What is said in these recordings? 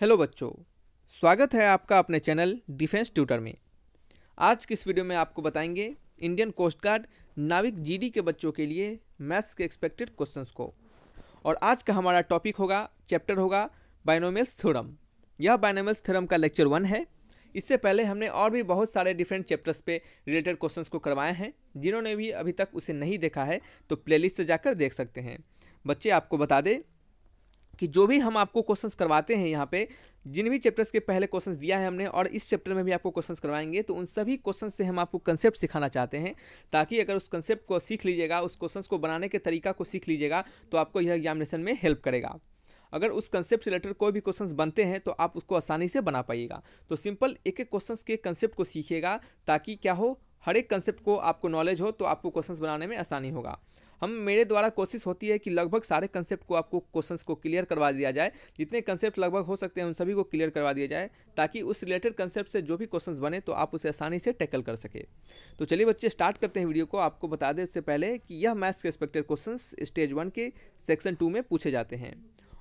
hello बच्चों स्वागत है आपका अपने चैनल डिफेंस ट्यूटर में आज के इस वीडियो में आपको बताएंगे इंडियन कोस्ट गार्ड नाविक जीडी के बच्चों के लिए मैथ्स के एक्सपेक्टेड क्वेश्चंस को और आज का हमारा टॉपिक होगा चैप्टर होगा बाइनोमियल्स थ्योरम यह बाइनोमियल्स थ्योरम का लेक्चर वन है इससे पहले हमने और भी बहुत सारे डिफरेंट चैप्टर्स पे रिलेटेड क्वेश्चंस को करवाए हैं जिन्होंने भी अभी तक उसे नहीं देखा है तो प्लेलिस्ट से जाकर देख सकते हैं बच्चे आपको बता दें कि जो भी हम आपको क्वेश्चंस करवाते हैं यहाँ पे जिन भी चैप्टर्स के पहले क्वेश्चंस दिया है हमने और इस चैप्टर में भी आपको क्वेश्चंस करवाएंगे तो उन सभी क्वेश्चन से हम आपको कंसेप्ट सिखाना चाहते हैं ताकि अगर उस कंसेप्ट को सीख लीजिएगा उस क्वेश्चंस को बनाने के तरीका को सीख लीजिएगा तो आपको यह एग्जामिनेशन में हेल्प करेगा अगर उस कंसेप्ट से रिलेटेड कोई भी क्वेश्चंस बनते हैं तो आप उसको आसानी से बना पाइएगा तो सिंपल एक एक क्वेश्चंस के कंसेप्ट को सीखिएगा ताकि क्या हो हर एक कंसेप्ट को आपको नॉलेज हो तो आपको क्वेश्चंस बनाने में आसानी होगा हम मेरे द्वारा कोशिश होती है कि लगभग सारे कंसेप्ट को आपको क्वेश्चंस को क्लियर करवा दिया जाए जितने कंसेप्ट लगभग हो सकते हैं उन सभी को क्लियर करवा दिया जाए ताकि उस रिलेटेड कंसेप्ट से जो भी क्वेश्चंस बने तो आप उसे आसानी से टैकल कर सके तो चलिए बच्चे स्टार्ट करते हैं वीडियो को आपको बता दें इससे पहले कि यह मैथ्स के एक्सपेक्टेड क्वेश्चन स्टेज वन के सेक्शन टू में पूछे जाते हैं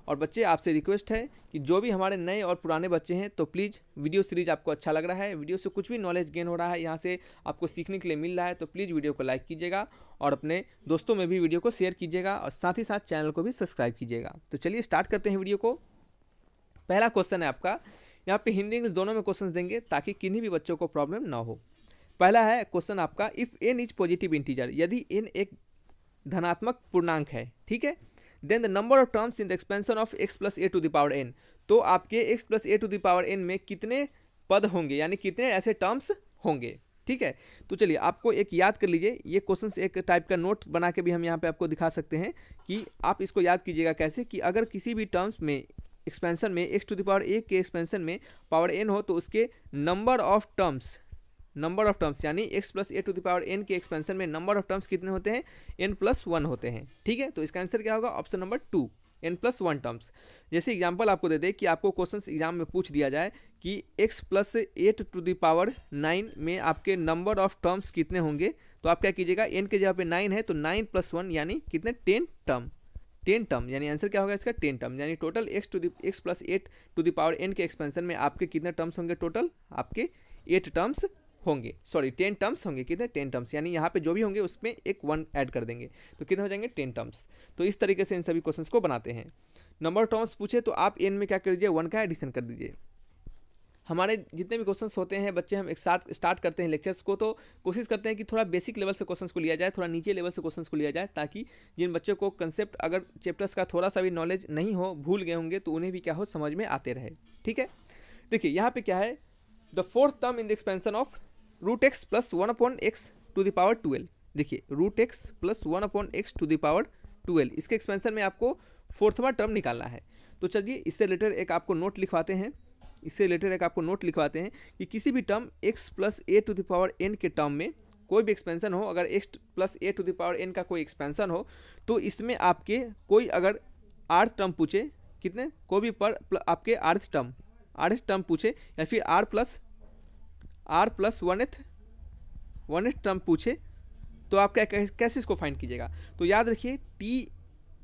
और बच्चे आपसे रिक्वेस्ट है कि जो भी हमारे नए और पुराने बच्चे हैं तो प्लीज़ वीडियो सीरीज आपको अच्छा लग रहा है वीडियो से कुछ भी नॉलेज गेन हो रहा है यहाँ से आपको सीखने के लिए मिल रहा है तो प्लीज़ वीडियो को लाइक कीजिएगा और अपने दोस्तों में भी वीडियो को शेयर कीजिएगा और साथ ही साथ चैनल को भी सब्सक्राइब कीजिएगा तो चलिए स्टार्ट करते हैं वीडियो को पहला क्वेश्चन है आपका यहाँ पर हिंदी इंग्लिश दोनों में क्वेश्चन देंगे ताकि किन्हीं भी बच्चों को प्रॉब्लम ना हो पहला है क्वेश्चन आपका if n is positive integer यदि एन एक धनात्मक पूर्णांक है ठीक है then the number of terms in the expansion of x plus a to the power n तो आपके x plus a to the power n में कितने पद होंगे यानी कितने ऐसे टर्म्स होंगे ठीक है तो चलिए आपको एक याद कर लीजिए ये क्वेश्चन एक टाइप का नोट बना के भी हम यहाँ पे आपको दिखा सकते हैं कि आप इसको याद कीजिएगा कैसे कि अगर किसी भी टर्म्स में एक्सपेंशन में x to the power a के एक्सपेंशन में पावर एन हो तो उसके number of terms number of terms यानी x plus a to the power n के एक्सपेंशन में नंबर ऑफ टर्म्स कितने होते हैं एन प्लस वन होते हैं ठीक है तो इसका आंसर क्या होगा option number two n plus one terms जैसे एग्जाम्पल आपको दे दे कि आपको क्वेश्चन एग्जाम में पूछ दिया जाए कि x plus eight to the power nine में आपके नंबर ऑफ टर्म्स कितने होंगे तो आप क्या कीजिएगा एन के जगह पे नाइन है तो नाइन प्लस वन यानी कितने टेन टर्म टेन टर्म यानी आंसर क्या होगा इसका टेन टर्म यानी टोटल एक्स टू दस plus eight to the power n के एक्सपेंशन में आपके कितने टर्म्स होंगे टोटल आपके एट टर्म्स होंगे सॉरी टेन टर्म्स होंगे कितने टेन टर्म्स यानी यहाँ पे जो भी होंगे उसमें एक वन ऐड कर देंगे तो कितने हो जाएंगे टेन टर्म्स तो इस तरीके से इन सभी क्वेश्चन को बनाते हैं नंबर टर्म्स पूछे तो आप एन में क्या कर दीजिए वन का एडिशन कर दीजिए हमारे जितने भी क्वेश्चंस होते हैं बच्चे हम एक साथ स्टार्ट करते हैं लेक्चर्स को तो कोशिश करते हैं कि थोड़ा बेसिक लेवल से क्वेश्चंस को लिया जाए थोड़ा नीचे लेवल से क्वेश्चंस को लिया जाए ताकि जिन बच्चों को कंसेप्ट अगर चैप्टर्स का थोड़ा सा भी नॉलेज नहीं हो भूल गए होंगे तो उन्हें भी क्या हो समझ में आते रहे ठीक है देखिए यहाँ पर क्या है the fourth term in the expansion of root x plus one upon x to power twelve देखिए root x plus one upon x to power twelve इसके एक्सपेंशन में आपको फोर्थवा टर्म निकालना है तो चलिए इससे रिलेटेड एक आपको नोट लिखवाते हैं इससे रिलेटेड एक आपको नोट लिखवाते हैं कि किसी भी term x plus a to power n के टर्म में कोई भी एक्सपेंशन हो अगर x plus a to power n का कोई एक्सपेंशन हो तो इसमें आपके कोई अगर आर्थ टर्म पूछे कितने कोई भी पर आपके आर्थ टर्म आर्थ टर्म पूछे या फिर r plus r plus one th one th term पूछे तो आप क्या कैसे इसको फाइंड कीजिएगा तो याद रखिए T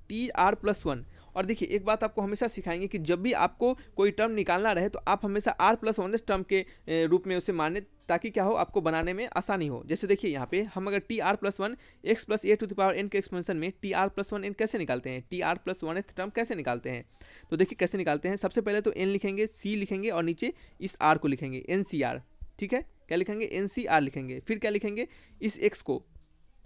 T are plus one और देखिए एक बात आपको हमेशा सिखाएंगे कि जब भी आपको कोई टर्म निकालना रहे तो आप हमेशा आर प्लस वन टर्म के रूप में उसे माने ताकि क्या हो आपको बनाने में आसानी हो जैसे देखिए यहाँ पे हम अगर T are plus one x plus a to the power n के एक्सपेंशन में T are plus one n कैसे निकालते हैं T are plus one th term कैसे निकालते हैं तो देखिए कैसे निकालते हैं सबसे पहले तो एन लिखेंगे सी लिखेंगे और नीचे इस आर को लिखेंगे एन सी आर ठीक है क्या लिखेंगे एन सी आर लिखेंगे फिर क्या लिखेंगे इस एक्स को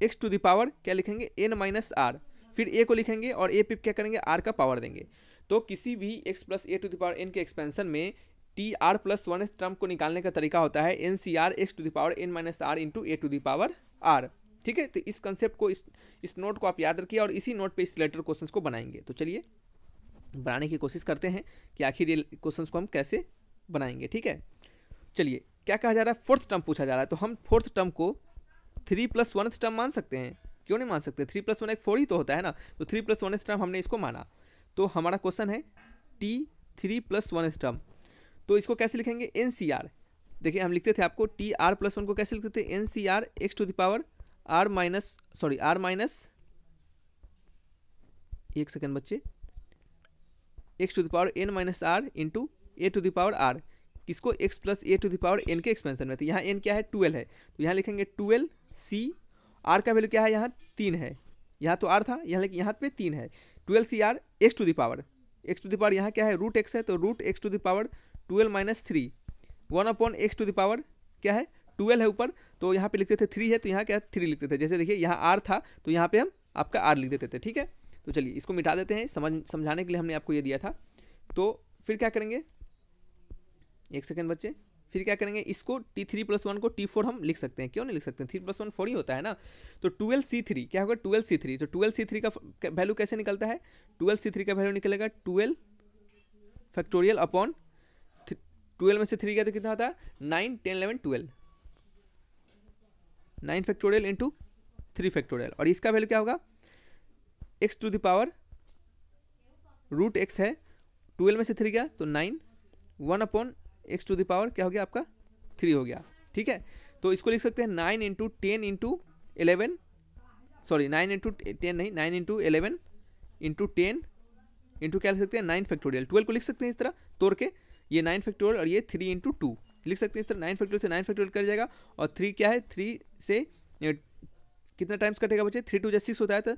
एक्स टू दावर क्या लिखेंगे एन माइनस आर फिर ए को लिखेंगे और ए पे क्या करेंगे आर का पावर देंगे तो किसी भी x plus a to the power n के एक्सपेंसन में T are plus one term को निकालने का तरीका होता है n C are x to the power n minus are into a to the power r ठीक है तो इस कंसेप्ट को इस इस नोट को आप याद रखिए और इसी नोट पे इस लेटर क्वेश्चंस को बनाएंगे तो चलिए बनाने की कोशिश करते हैं कि आखिर ये क्वेश्चंस को हम कैसे बनाएंगे ठीक है चलिए क्या कहा जा रहा है फोर्थ टर्म पूछा जा रहा है तो हम फोर्थ टर्म को थ्री प्लस वन टर्म मान सकते हैं क्यों नहीं मान सकते थ्री प्लस वन एक फोर ही तो होता है ना तो थ्री प्लस वन टर्म हमने इसको माना तो हमारा क्वेश्चन है T three plus one term तो इसको कैसे लिखेंगे एन सी आर देखिए हम लिखते थे आपको टी आर प्लस वन को कैसे लिखते थे n C are x to the power r minus sorry r minus एक सेकेंड बच्चे x to the power n minus are into a to the power r किसको x plus a to the power n के expansion में तो यहाँ N क्या है twelve है तो यहाँ लिखेंगे ट्वेल्व सी आर का वैल्यू क्या है यहाँ तीन है यहाँ तो आर था यहाँ लेकिन यहाँ पे तीन है twelve C are x to the power x to the power यहाँ क्या है रूट एक्स है तो root x to the power twelve minus three one upon x to the power क्या है ट्वेल्व है ऊपर तो यहाँ पे लिखते थे थ्री है तो यहाँ क्या थ्री लिखते थे जैसे देखिए यहाँ आर था तो यहाँ पे हम आपका आर लिख देते थे ठीक है तो चलिए इसको मिटा देते हैं समझ समझाने के लिए हमने आपको ये दिया था तो फिर क्या करेंगे एक सेकेंड बच्चे फिर क्या करेंगे इसको टी थ्री प्लस वन को टी फोर हम लिख सकते हैं क्यों नहीं लिख सकते थ्री प्लस वन फोर ही होता है ना तो ट्वेल्व सी थ्री क्या होगा ट्वेल्व सी थ्री तो ट्वेल्व सी थ्री का वैल्यू कैसे निकलता है ट्वेल्व सी थ्री का वैल्यू निकलेगा ट्वेल्व फैक्टोरियल अपॉन ट्वेल्व में से थ्री गया तो कितना आता है nine ten eleven twelve nine factorial into three factorial और इसका वैल्यू क्या होगा x to the power root x है ट्वेल्व में से थ्री गया तो nine one upon x to the power क्या हो गया आपका थ्री हो गया ठीक है तो इसको लिख सकते हैं nine into ten into eleven sorry nine into ten नहीं nine into eleven into ten into क्या लिख सकते हैं नाइन फैक्टोरियल ट्वेल्व को लिख सकते हैं इस तरह तोड़ के ये नाइन फैक्टोरियल और ये थ्री इंटू टू लिख सकते हैं इस तरह नाइन फैक्टोरियल से नाइन फैक्टोरियल कर जाएगा और थ्री क्या है थ्री से कितना टाइम्स कटेगा बच्चे थ्री टू जै सिक्स होता है तो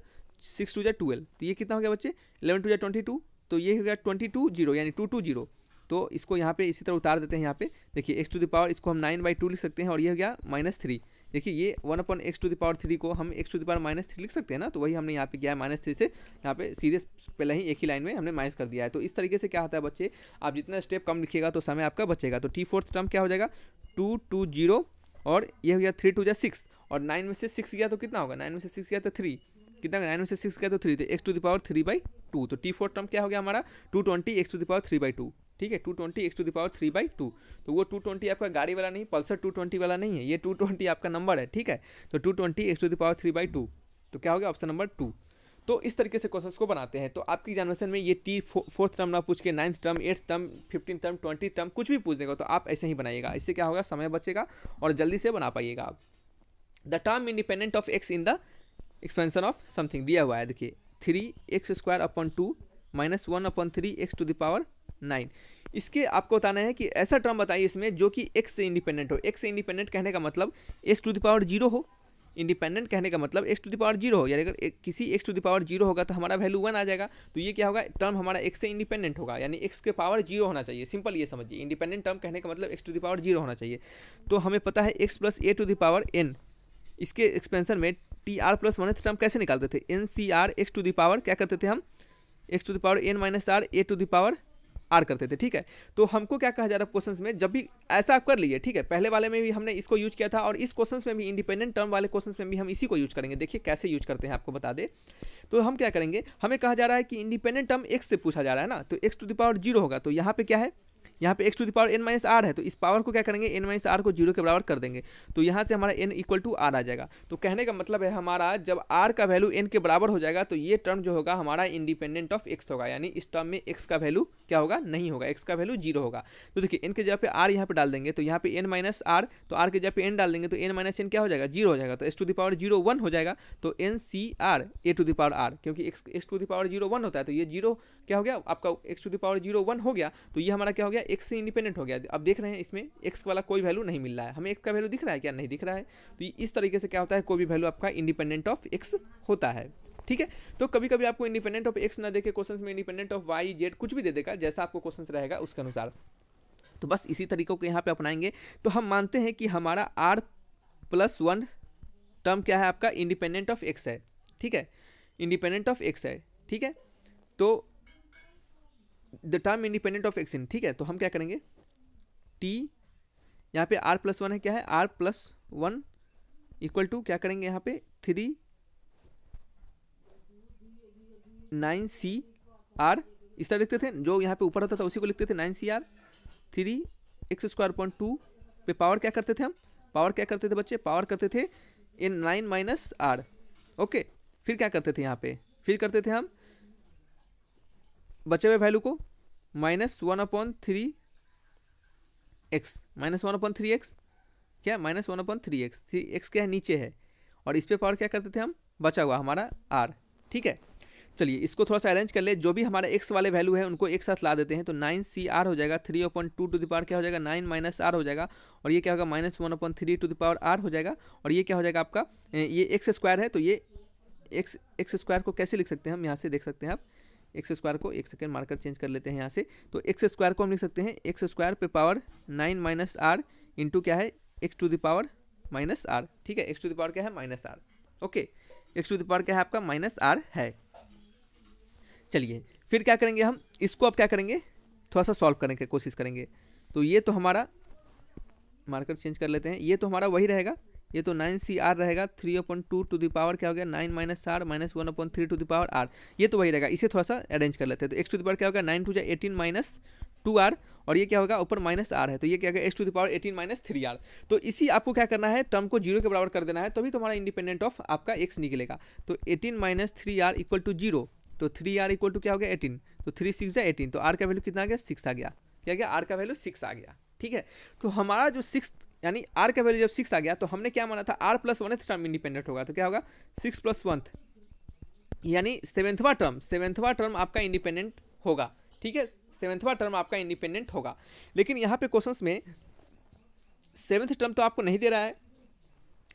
सिक्स टू जै ट्वेल्व तो ये कितना हो गया बच्चे इलेवन टू जै ट्वेंटी टू तो ये हो गया ट्वेंटी टू जीरो यानी टू टू जीरो तो इसको यहाँ पे इसी तरह उतार देते हैं यहाँ पे देखिए एक्स टू द पावर इसको हम नाइन बाई टू लिख सकते हैं और ये हो गया माइनस थ्री देखिए ये one upon x to the power three को हम x to the power minus three लिख सकते हैं ना तो वही हमने यहाँ पे किया है माइनस थ्री से यहाँ पे सीधे पहले ही एक ही लाइन में हमने माइनस कर दिया है तो इस तरीके से क्या होता है बच्चे आप जितना स्टेप कम लिखिएगा तो समय आपका बचेगा तो टी फोर्थ टर्म क्या हो जाएगा टू टू जीरो और ये हो गया थ्री टू या सिक्स और नाइन में से सिक्स गया तो कितना होगा नाइन में से सिक्स गया तो थ्री कितना नाइन में से सिक्स गया तो थ्री तो x to the power three by two तो टी फोर्थ टर्म क्या हो गया हमारा two twenty x to the power three by two ठीक है two twenty x to power three by two तो वो टू ट्वेंटी आपका गाड़ी वाला नहीं पल्सर टू ट्वेंटी वाला नहीं है ये टू ट्वेंटी आपका नंबर है ठीक है तो two twenty x to power three by two तो क्या हो गया ऑप्शन नंबर टू तो इस तरीके से क्वेश्चन को बनाते हैं तो आपकी एग्जामिनेशन में ये टी फोर्थ टर्म ना पूछ के ninth term eighth term fifteen term twenty term कुछ भी पूछ देगा तो आप ऐसे ही बनाइएगा इससे क्या होगा समय बचेगा और जल्दी से बना पाइएगा आप the term independent of x in the expansion of something दिया हुआ है देखिए three x square upon two minus one upon three x to the power nine इसके आपको बताना है कि ऐसा टर्म बताइए इसमें जो कि एक्स से इंडिपेंडेंट हो एक्स से इंडिपेंडेंट कहने का मतलब x to the power zero हो इंडिपेंडेंट कहने का मतलब x to the power zero हो यानी अगर किसी x to the power zero होगा तो हमारा वैल्यू वन आ जाएगा तो ये क्या होगा टर्म हमारा एक्स से इंडिपेंडेंट होगा यानी एक्स के पावर जीरो होना चाहिए सिंपल ये समझिए इंडिपेंडेंट टर्म कहने का मतलब x to the power zero होना चाहिए तो हमें पता है x plus a to the power n इसके एक्सपेंसन में T are plus one term कैसे निकालते थे n C are x to the power क्या करते थे हम x to the power n minus r a to the power r करते थे ठीक है तो हमको क्या कहा जा रहा है क्वेश्चन में जब भी ऐसा कर लिए ठीक है पहले वाले में भी हमने इसको यूज किया था और इस क्वेश्चन में भी इंडिपेंडेंट टर्म वाले क्वेश्चन में भी हम इसी को यूज करेंगे देखिए कैसे यूज करते हैं आपको बता दे तो हम क्या करेंगे हमें कहा जा रहा है कि इंडिपेंडेंट टर्म एक्स से पूछा जा रहा है ना तो x to the power zero होगा तो यहाँ पर क्या है यहाँ पे x to the power n minus r है तो इस पावर को क्या करेंगे एन माइनस आर को जीरो के बराबर कर देंगे तो यहाँ से हमारा एन इक्वल टू आर आ जाएगा तो कहने का मतलब है हमारा जब आर का वैल्यू एन के बराबर हो जाएगा तो ये टर्म जो होगा हमारा इंडिपेंडेंट ऑफ एक्स होगा यानी इस टर्म में एक्स का वैल्यू क्या होगा नहीं होगा एक्स का वैल्यू जीरो होगा तो देखिए एन के जगह पे आर यहाँ पे डाल देंगे तो यहाँ पे एन माइनस आर तो आर के जगह पे एन डाल देंगे तो एन माइनस एन क्या हो जाएगा जीरो हो जाएगा तो s to the power zero one हो जाएगा तो n C r a to the power r क्योंकि x s to the power zero one होता है तो ये जीरो क्या हो गया आपका x to the power zero one हो गया तो ये हमारा क्या हो गया एक्स से इंडिपेंडेंट हो गया अब देख रहे हैं इसमें एक्स वाला कोई वैल्यू नहीं मिल रहा है हमें एक्स का वैल्यू दिख रहा है क्या नहीं दिख रहा है तो इस तरीके से क्या होता है कोई भी वैल्यू आपका इंडिपेंडेंट ऑफ एक्स होता है ठीक है तो कभी कभी आपको इंडिपेंडेंट ऑफ एक्स ना देखे क्वेश्चन में इंडिपेंडेंट ऑफ वाई जेड कुछ भी दे देगा जैसा आपको क्वेश्चन रहेगा उसके अनुसार तो बस इसी तरीकों को यहाँ पे अपनाएंगे तो हम मानते हैं कि हमारा आर प्लस वन टर्म क्या है आपका इंडिपेंडेंट ऑफ एक्स है ठीक है इंडिपेंडेंट ऑफ एक्स है ठीक है तो the term independent of x in ठीक है तो हम क्या करेंगे टी यहाँ पे आर प्लस वन है क्या है R plus one equal to क्या करेंगे यहाँ पे थ्री नाइन सी आर इस तरह लिखते थे जो यहाँ पे ऊपर होता था उसी को लिखते थे nine C R three x square point two पे पावर क्या करते थे हम पावर क्या करते थे बच्चे पावर करते थे in nine minus R okay फिर क्या करते थे यहाँ पे फिर करते थे हम बचे हुए वैल्यू को minus one upon three X minus one upon three X क्या minus one upon three X three X क्या है नीचे है और इस पर पावर क्या करते थे हम बचा हुआ हमारा आर ठीक है चलिए इसको थोड़ा सा अरेंज कर ले जो भी हमारे एक्स वाले वैल्यू है उनको एक साथ ला देते हैं तो नाइन सी आर हो जाएगा three upon two to the power क्या हो जाएगा नाइन माइनस आर हो जाएगा और ये क्या होगा minus one upon three to the power R हो जाएगा और ये क्या हो जाएगा आपका ये एक्स स्क्वायर है तो ये एक्स एक्स स्क्वायर को कैसे लिख सकते हैं हम यहाँ से देख सकते हैं आप एक्स स्क्वायर को एक सेकेंड मार्कर चेंज कर लेते हैं यहाँ से तो एक्स स्क्वायर को हम लिख सकते हैं एक्स स्क्वायर पे power nine minus are into क्या है X to the power minus R ठीक है एक्स टू दावर क्या है minus R okay X to the power क्या है आपका माइनस आर है चलिए फिर क्या करेंगे हम इसको अब क्या करेंगे थोड़ा सा सॉल्व करने की कोशिश करेंगे तो ये तो हमारा मार्कर चेंज कर लेते हैं ये तो हमारा वही रहेगा ये तो नाइन सी आर रहेगा three upon two to the power क्या हो गया nine minus R minus one upon three to the power R ये तो वही रहेगा इसे थोड़ा सा अरेंज कर लेते हैं तो एक्स टू दी पावर क्या होगा नाइन टू जाए एटीन माइनस टू आर और ये क्या होगा ऊपर माइनस आर है तो ये क्या होगा x to the power eighteen minus three R तो इसी आपको क्या करना है टर्म को जीरो के बराबर कर देना है तभी तो तुम्हारा इंडिपेंडेंट ऑफ आपका एक्स निकलेगा तो eighteen minus three R equal to zero तो थ्री आर इक्वल टू क्या हो गया एटीन तो थ्री सिक्स है एटीन तो आर का वैल्यू कितना आ गया सिक्स आ गया क्या गया आर का वैल्यू सिक्स आ गया ठीक है तो हमारा जो सिक्स यानी आर का वैल्यू जब सिक्स आ गया तो हमने क्या माना था R plus oneth term independent होगा तो क्या होगा सिक्स प्लस वनथ यानी सेवेंथवा टर्म सेवेंथवा टर्म आपका इंडिपेंडेंट होगा ठीक है सेवेंथवा टर्म आपका इंडिपेंडेंट होगा लेकिन यहाँ पे क्वेश्चंस में सेवेंथ टर्म तो आपको नहीं दे रहा है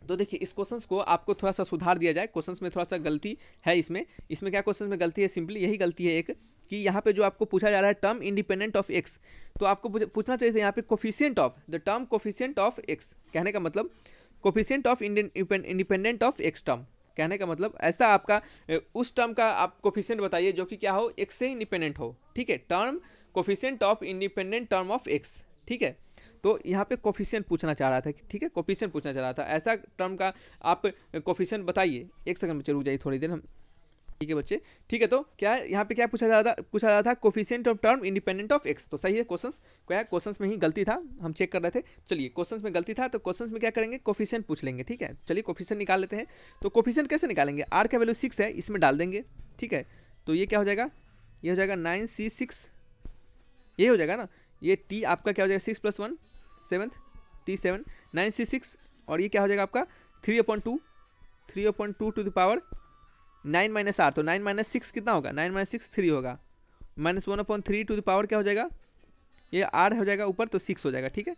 तो देखिए इस क्वेश्चंस को आपको थोड़ा सा सुधार दिया जाए क्वेश्चंस में थोड़ा सा गलती है इसमें इसमें क्या क्वेश्चंस में गलती है सिंपली यही गलती है एक कि यहाँ पे जो आपको पूछा जा रहा है टर्म इंडिपेंडेंट ऑफ एक्स तो आपको पूछना चाहिए था यहाँ पे coefficient of the term coefficient of X कहने का मतलब coefficient of independent of X term कहने का मतलब ऐसा आपका उस टर्म का आप कोफिशियंट बताइए जो कि क्या हो एक्स से इंडिपेंडेंट हो ठीक है term coefficient of independent term of X ठीक है तो यहाँ पे कोफिशियंट पूछना चाह रहा था ठीक है कोफिशियंट पूछना चाह रहा था ऐसा टर्म का आप कोफिशियंट बताइए एक सेकंड में चलू जाइए थोड़ी देर हम ठीक है बच्चे ठीक है तो क्या यहाँ पे क्या पूछा जा रहा था पूछा जा रहा था coefficient of term independent of X तो सही है क्वेश्चन क्या क्वेश्चन में ही गलती था हम चेक कर रहे थे चलिए क्वेश्चन में गलती था तो क्वेश्चन में क्या करेंगे कोफिशियंट पूछ लेंगे ठीक है चलिए कोफिशियंट निकाल लेते हैं तो कोफिशियंट कैसे निकालेंगे आर का वैल्यू सिक्स है इसमें डाल देंगे ठीक है तो ये क्या हो जाएगा ये हो जाएगा नाइन सी सिक्स ये हो जाएगा ना ये टी आपका क्या हो जाएगा six plus one seven T seven nine C six और ये क्या हो जाएगा आपका three upon two three upon two to the power nine minus are तो नाइन माइनस सिक्स कितना होगा नाइन माइनस सिक्स थ्री होगा minus one upon three to the power क्या हो जाएगा ये आर हो जाएगा ऊपर तो सिक्स हो जाएगा ठीक है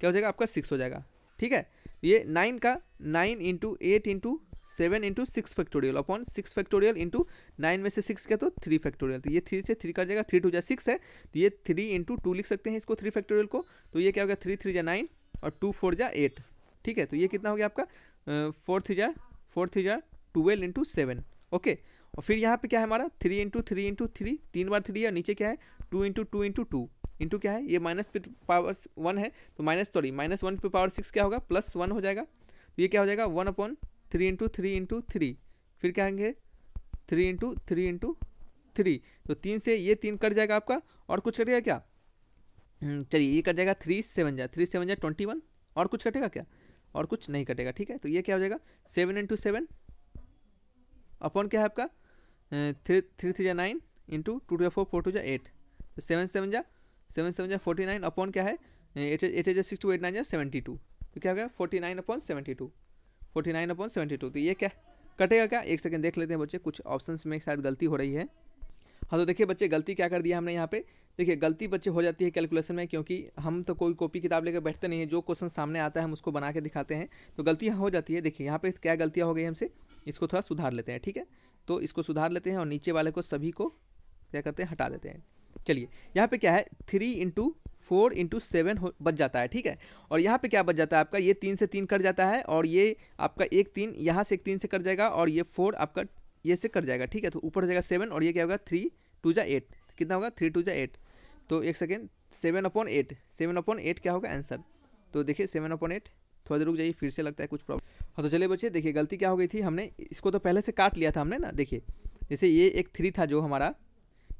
क्या हो जाएगा आपका सिक्स हो जाएगा ठीक है ये नाइन का nine into eight into seven into six factorial upon six factorial into nine में से सिक्स क्या तो थ्री फैक्टोरियल तो ये थ्री से थ्री कर जाएगा थ्री टू जाए सिक्स है तो ये थ्री इंटू टू लिख सकते हैं इसको थ्री फैक्टोरियल को तो ये क्या हो गया थ्री थ्री जा नाइन और टू फोर जा एट ठीक है तो ये कितना हो गया आपका फोर थ्री जा फोर थ्री जा ट्वेल्व इंटू सेवन ओके और फिर यहाँ पे क्या है हमारा three into three into three तीन बार थ्री है नीचे क्या है two into two into two into क्या है ये माइनस पे पावर वन है तो माइनस सॉरी माइनस वन पे पावर सिक्स क्या होगा प्लस वन हो जाएगा तो ये क्या हो जाएगा one upon three into three into three फिर क्या आएंगे three into three into three तो तीन से ये तीन कट जाएगा आपका और कुछ कटेगा क्या हम्म, चलिए ये कट जाएगा थ्री सेवन जाए थ्री सेवन जाए ट्वेंटी वन और कुछ कटेगा क्या और कुछ नहीं कटेगा ठीक है तो ये क्या हो जाएगा सेवन इंटू सेवन अपॉन क्या है आपका थ्री थ्री थ्री जा nine into two two four four two जा एट तो सेवन सेवन जा सेवन सेवन जा फोर्टी नाइन अपॉन क्या है एट एट जा सिक्स टू एट नाइन जा सेवेंटी टू तो क्या हो गया forty nine upon seventy two forty nine upon seventy two तो ये क्या कटेगा क्या एक सेकंड देख लेते हैं बच्चे कुछ ऑप्शन में शायद गलती हो रही है हाँ तो देखिए बच्चे गलती क्या कर दिया हमने यहाँ पे देखिए गलती बच्चे हो जाती है कैलकुलेशन में क्योंकि हम तो कोई कॉपी किताब लेकर बैठते नहीं है जो क्वेश्चन सामने आता है हम उसको बना के दिखाते हैं तो गलतियाँ हो जाती है देखिए यहाँ पर क्या गलतियाँ हो गई हमसे इसको थोड़ा सुधार लेते हैं ठीक है तो इसको सुधार लेते हैं और नीचे वाले को सभी को क्या करते हैं हटा देते हैं चलिए यहाँ पे क्या है three into four into seven हो बच जाता है ठीक है और यहाँ पे क्या बच जाता है आपका ये तीन से तीन कट जाता है और ये आपका एक तीन यहाँ से एक तीन से कट जाएगा और ये फोर आपका ये से कट जाएगा ठीक है तो ऊपर जाएगा सेवन और ये क्या होगा थ्री टू जा एट कितना होगा थ्री टू जा एट तो एक second seven upon eight seven upon eight क्या होगा आंसर तो देखिए सेवन अपॉन एट थोड़ा देर रुक जाइए फिर से लगता है कुछ प्रॉब्लम हाँ तो चलिए बच्चे देखिए गलती क्या हो गई थी हमने इसको तो पहले से काट लिया था हमने ना देखिए जैसे ये एक थ्री था जो हमारा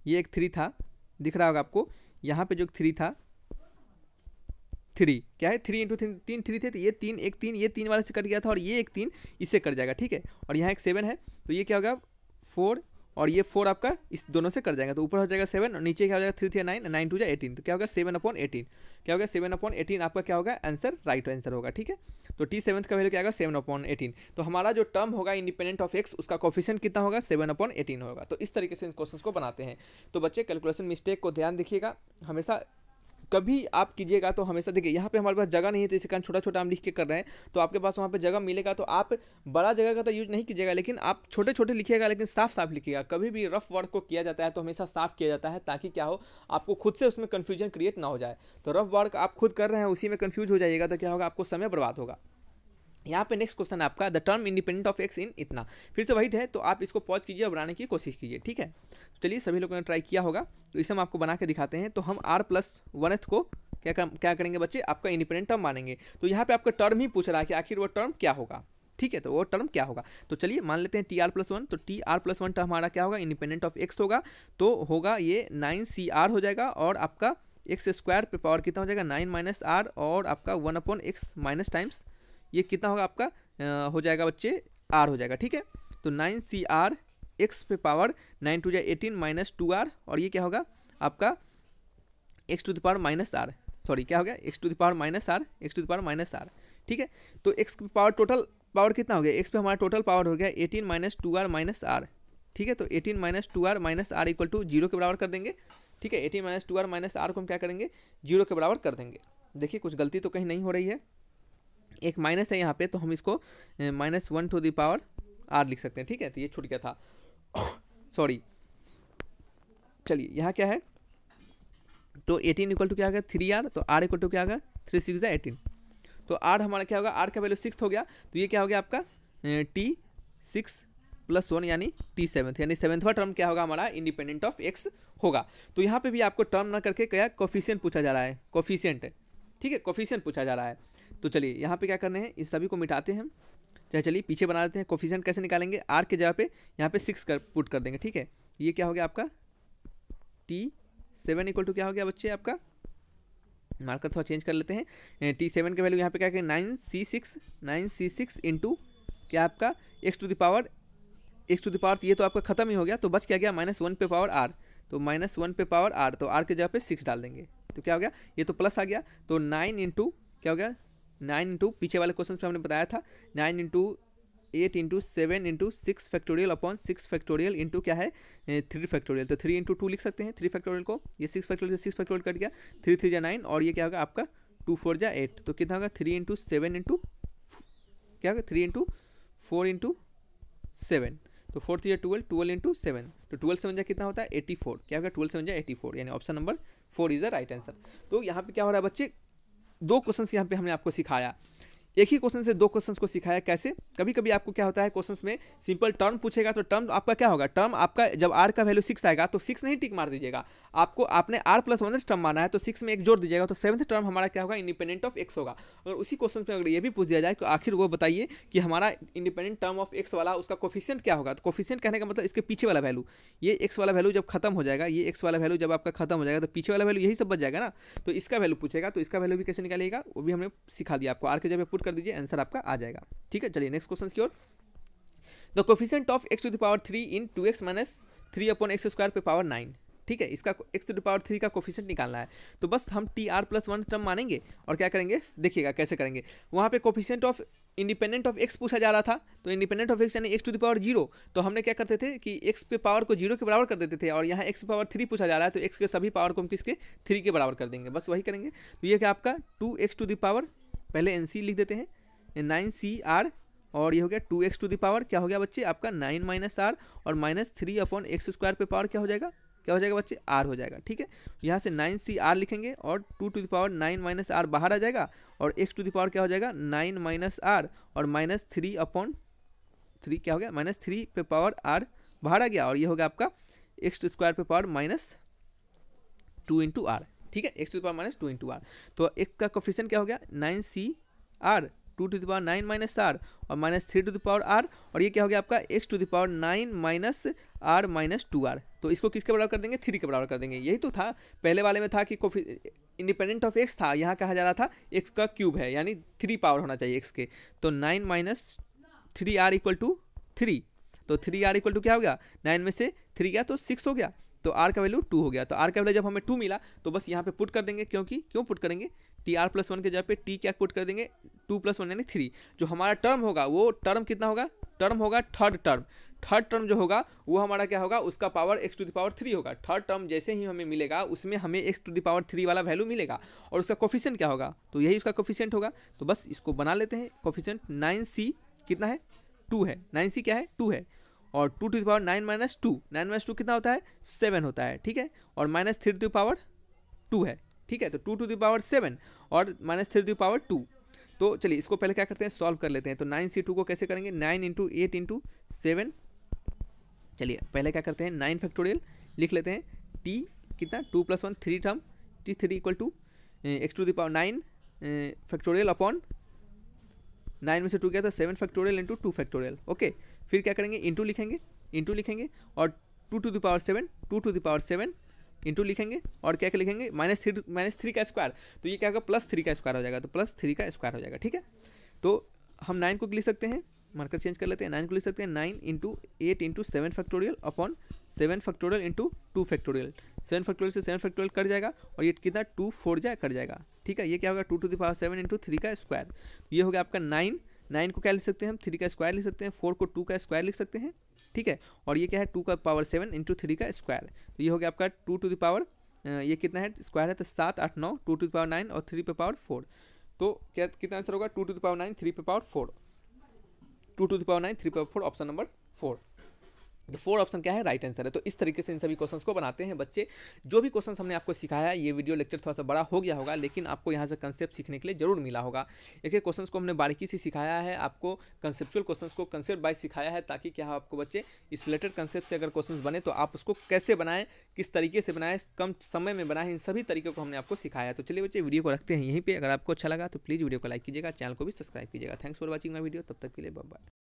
ये एक थ्री था दिख रहा होगा आपको यहाँ पे जो थ्री था थ्री क्या है थ्री इंटू थ्री तीन थ्री थे तो ये तीन एक तीन ये तीन वाले से कट गया था और ये एक तीन इससे कट जाएगा ठीक है और यहाँ एक सेवन है तो ये क्या होगा फोर और ये फोर आपका इस दोनों से कर जाएगा तो ऊपर हो जाएगा सेवन और नीचे क्या हो जाएगा three three nine nine two जाए एटीन तो क्या होगा सेवन अपॉन एटीन क्या होगा सेवन अपॉन एटीन आपका क्या होगा आंसर राइट आंसर होगा ठीक है तो टी सेवन का वैल्यू क्या होगा सेवन अपॉन एटीन तो हमारा जो टर्म होगा इंडिपेंडेंट ऑफ एक्स उसका कॉफिशेंट कितना होगा सेवन अपॉन एटीन होगा तो इस तरीके से इन क्वेश्चन को बनाते हैं तो बच्चे कैलकुलेशन मिस्टेक को ध्यान देखिएगा हमेशा कभी आप कीजिएगा तो हमेशा देखिए यहाँ पे हमारे पास जगह नहीं है तो इसी कारण छोटा छोटा हम लिख के कर रहे हैं तो आपके पास वहाँ पे जगह मिलेगा तो आप बड़ा जगह का तो यूज नहीं कीजिएगा लेकिन आप छोटे छोटे लिखिएगा लेकिन साफ साफ लिखिएगा कभी भी रफ वर्क को किया जाता है तो हमेशा साफ किया जाता है ताकि क्या हो आपको खुद से उसमें कन्फ्यूजन क्रिएट ना हो जाए तो रफ वर्क आप खुद कर रहे हैं उसी में कन्फ्यूज हो जाइएगा तो क्या होगा आपको समय बर्बाद होगा यहाँ पे नेक्स्ट क्वेश्चन आपका the term independent of x in इतना फिर से वही है तो आप इसको पॉज कीजिए और बनाने की कोशिश कीजिए ठीक है तो चलिए सभी लोगों ने ट्राई किया होगा तो इसे हम आपको बना के दिखाते हैं तो हम आर प्लस वनथ को क्या कर, क्या करेंगे बच्चे आपका इंडिपेंडेंट टर्म मानेंगे तो यहाँ पे आपका टर्म ही पूछ रहा है कि आखिर वो टर्म क्या होगा ठीक है तो वो टर्म क्या होगा तो चलिए मान लेते हैं टी आर प्लस वन तो T are plus one term हमारा क्या होगा इंडिपेंडेंट ऑफ एक्स होगा तो होगा ये नाइन सी आर हो जाएगा और आपका एक्स स्क्वायर पे पावर कितना हो जाएगा नाइन माइनस आर और आपका one upon X minus times ये कितना होगा आपका आ, हो जाएगा बच्चे आर हो जाएगा ठीक है तो नाइन सी आर एक्स पे पावर नाइन टू जाए एटीन माइनस टू आर और ये क्या होगा आपका x to the power minus R sorry क्या हो गया X to the power minus R x to the power minus R ठीक है तो एक्स पे पावर टोटल पावर कितना हो गया एक्स पे हमारा टोटल पावर हो गया eighteen minus two R minus R ठीक है तो eighteen minus two R minus R equal to zero के बराबर कर देंगे ठीक है eighteen minus two R minus are को हम क्या करेंगे जीरो के बराबर कर देंगे देखिए कुछ गलती तो कहीं नहीं हो रही है एक माइनस है यहाँ पे तो हम इसको minus one to the power R लिख सकते हैं ठीक है तो ये छूट गया था सॉरी चलिए यहाँ क्या है तो एटीन इक्वल टू क्या आ गया थ्री आर तो आर इक्वल टू क्या आ गया थ्री सिक्स है एटीन तो आर हमारा क्या होगा आर का वैल्यू सिक्स हो गया तो ये क्या हो गया आपका टी सिक्स प्लस वन यानी टी सेवन्थ यानी सेवन्थवा टर्म क्या होगा हमारा इंडिपेंडेंट ऑफ एक्स होगा तो यहाँ पे भी आपको टर्म ना करके क्या कोफिशियंट पूछा जा रहा है कोफिशियंट ठीक है कोफिशियंट पूछा जा रहा है तो चलिए यहाँ पे क्या करने हैं इस सभी को मिटाते हैं चाहे चलिए पीछे बना देते हैं कोफिशेंट कैसे निकालेंगे आर के जगह पे यहाँ पे सिक्स कर पुट कर देंगे ठीक है ये क्या हो गया आपका टी सेवन इक्वल टू क्या हो गया बच्चे आपका मार्कर थोड़ा चेंज कर लेते हैं टी सेवन के वैल्यू यहाँ पे क्या करें nine C six nine C six into क्या आपका x to the power x to the power ये तो आपका खत्म ही हो गया तो बच क्या गया माइनस वन पे पावर आर तो माइनस वन पे पावर आर तो आर के जगह पे सिक्स डाल देंगे तो क्या हो गया ये तो प्लस आ गया तो नाइन इंटू क्या हो गया नाइन इंटू पीछे वाले क्वेश्चन पे हमने बताया था nine into eight into seven into six factorial upon six factorial into क्या है थ्री फैक्टोरियल तो थ्री इंटू टू लिख सकते हैं थ्री फैक्टोरियल को ये सिक्स फैक्टोरियल से सिक्स फैक्टोरियल कट गया थ्री थ्री जा नाइन और ये क्या होगा आपका टू फोर जा एट तो कितना होगा थ्री इंटू सेवन इंटू क्या होगा three into four into seven तो four three twelve twelve into seven तो ट्वेल्व सेवन जा कितना होता है एटी फोर क्या होगा ट्वेल्व सेवन जा एटी फोर यानी option number four is the right answer तो यहाँ पे क्या हो रहा है बच्चे दो क्वेश्चन यहाँ पे हमने आपको सिखाया एक ही क्वेश्चन से दो क्वेश्चन को सिखाया कैसे कभी कभी आपको क्या होता है क्वेश्चन में सिंपल टर्म पूछेगा तो टर्म आपका क्या होगा टर्म आपका जब आर का वैल्यू सिक्स आएगा तो सिक्स नहीं टिक मार दीजिएगा आपको आपने आर प्लस वन टर्म माना है तो सिक्स में एक जोड़ दीजिएगा तो सेवंथ टर्म हमारा क्या होगा इंडिपेंडेंट ऑफ एक्स होगा और उसी क्वेश्चन में अगर ये भी पूछ दिया जाए तो आखिर वो बताइए कि हमारा इंडिपेंडेंट टर्म ऑफ एक्स वाला उसका कोफिशियंट क्या होगा तो कोफिशियंट कहने का मतलब इसके पीछे वाला वैल्यू ये एक्स वाला वैल्यू जब खत्म हो जाएगा ये एक्स वाला वैल्यू जब आपका खत्म हो जाएगा तो पीछे वाला वैल्यू यही सब बच जाएगा ना तो इसका वैल्यू पूछेगा तो इसका वैल्यू भी कैसे निकालेगा वो भी हमने सिखा दिया आपको आर के जब पुट कर दीजिए आंसर आपका आ जाएगा ठीक है चलिए नेक्स्ट क्वेश्चन की ओर the coefficient of X to the power three in two X minus three upon X square पे पावर नाइन ठीक है इसका X to the power three का कोफिशेंट निकालना है तो बस हम T are plus one term मानेंगे और क्या करेंगे देखिएगा कैसे करेंगे वहाँ पे coefficient of independent of X पूछा जा रहा था तो इंडिपेंडेंट ऑफ एक्स यानी X to the power zero तो हमने क्या करते थे कि एक्स पे पावर को जीरो के बराबर कर देते थे और यहाँ एक्स पावर थ्री पूछा जा रहा है तो एक्स के सभी पावर को हम किसके थ्री के बराबर कर देंगे बस वही करेंगे तो ये क्या आपका two X to the power पहले एन सी लिख देते हैं नाइन सी आर और ये हो गया टू एक्स टू पावर क्या हो गया बच्चे आपका नाइन माइनस आर और minus three upon X square पे पावर क्या हो जाएगा क्या हो जाएगा बच्चे आर हो जाएगा ठीक है यहाँ से नाइन सी आर लिखेंगे और two to the power nine minus R बाहर आ जाएगा और एक्स टू दावर क्या हो जाएगा नाइन माइनस आर और माइनस थ्री अपॉन थ्री क्या हो गया माइनस थ्री पे पावर आर बाहर आ गया और ये हो गया आपका एक्स स्क्वायर पे power minus two into R ठीक है X to the power minus two into R तो एक का कॉफिशन क्या हो गया nine C R two to the power nine minus R और minus three to the power R और ये क्या हो गया आपका x to the power nine minus R minus two R तो इसको किसके बराबर कर देंगे थ्री के बराबर कर देंगे यही तो था पहले वाले में था कि इंडिपेंडेंट ऑफ एक्स था यहाँ कहा जा रहा था एक्स का क्यूब है यानी थ्री पावर होना चाहिए एक्स के तो nine minus three R equal to three तो थ्री आर इक्वल टू क्या हो गया नाइन में से थ्री गया तो सिक्स हो गया तो आर का वैल्यू टू हो गया तो आर का वैल्यू जब हमें टू मिला तो बस यहाँ पे पुट कर देंगे क्योंकि क्यों पुट करेंगे टी आर प्लस वन के जगह पे टी क्या पुट कर देंगे टू प्लस वन यानी थ्री जो हमारा टर्म होगा वो टर्म कितना होगा टर्म होगा थर्ड टर्म थर्ड टर्म जो होगा वो हमारा क्या होगा उसका power x to the power three होगा थर्ड टर्म जैसे ही हमें मिलेगा उसमें हमें X to the power three वाला वैल्यू मिलेगा और उसका कोफिशेंट क्या होगा तो यही उसका कोफिशेंट होगा तो बस इसको बना लेते हैं कोफिशेंट नाइन सी कितना है टू है नाइन सी क्या है टू है और two to the power nine minus two nine minus two कितना होता है सेवन होता है ठीक है और minus three to power two है ठीक है तो टू टू दावर सेवन और minus three to power two तो चलिए इसको पहले क्या करते हैं सॉल्व कर लेते हैं तो नाइन सी टू को कैसे करेंगे nine into eight into seven चलिए पहले क्या करते हैं नाइन फैक्टोरियल लिख लेते हैं टी कितना two plus one three term T three equal to X to the power nine factorial upon nine में से टू क्या था seven factorial into two factorial okay फिर क्या करेंगे इंटू लिखेंगे इंटू लिखेंगे और two to the power seven two to the power seven into लिखेंगे और क्या क्या लिखेंगे माइनस थ्री माइनस थ्री का स्क्वायर तो ये क्या होगा प्लस थ्री का स्क्वायर हो जाएगा तो प्लस थ्री का स्क्वायर हो जाएगा ठीक है तो हम नाइन को लिख सकते हैं मार्कर चेंज कर लेते हैं नाइन को लिख सकते हैं nine into eight into seven factorial upon seven factorial into two factorial seven factorial से सेवन फैक्टोरियल कर जाएगा और ये कितना टू फोर जाए कर जाएगा ठीक है ये क्या होगा two to power seven into three का स्क्वायर तो ये हो गया आपका नाइन नाइन को क्या लिख सकते हैं हम थ्री का स्क्वायर लिख सकते हैं फोर को टू का स्क्वायर लिख सकते हैं ठीक है और ये क्या है टू का पावर सेवन इंटू थ्री का स्क्वायर तो ये हो गया आपका टू टू द पावर ये कितना है स्क्वायर है तो सात आठ नौ two to the power nine और थ्री पे पावर फोर तो क्या कितना आंसर होगा two to the power nine three पे power four two to the power nine three पे power four option number four four option क्या है राइट आंसर है तो इस तरीके से इन सभी क्वेश्चंस को बनाते हैं बच्चे जो भी क्वेश्चन हमने आपको सिखाया ये वीडियो लेक्चर थोड़ा सा बड़ा हो गया होगा लेकिन आपको यहाँ से कंसेप्ट सीखने के लिए जरूर मिला होगा एक एक क्वेश्चन को हमने बारीकी से सिखाया है आपको कंसेप्चुअल क्वेश्चन को कंसेप्ट बाइज सिखाया है ताकि क्या आपको बच्चे इस रिलेटेड कंसेप्ट से अगर क्वेश्चन बने तो आप उसको कैसे बनाएं किस तरीके से बनाएं कम समय में बनाएं इन सभी तरीकों को हमने आपको सिखाया तो चलिए बच्चे वीडियो को रखते हैं यहीं पर अगर आपको अच्छा लगा तो प्लीज़ वीडियो को लाइक कीजिएगा चैनल को भी सब्सक्राइब कीजिएगा thanks for watching my video तब तक के लिए बाय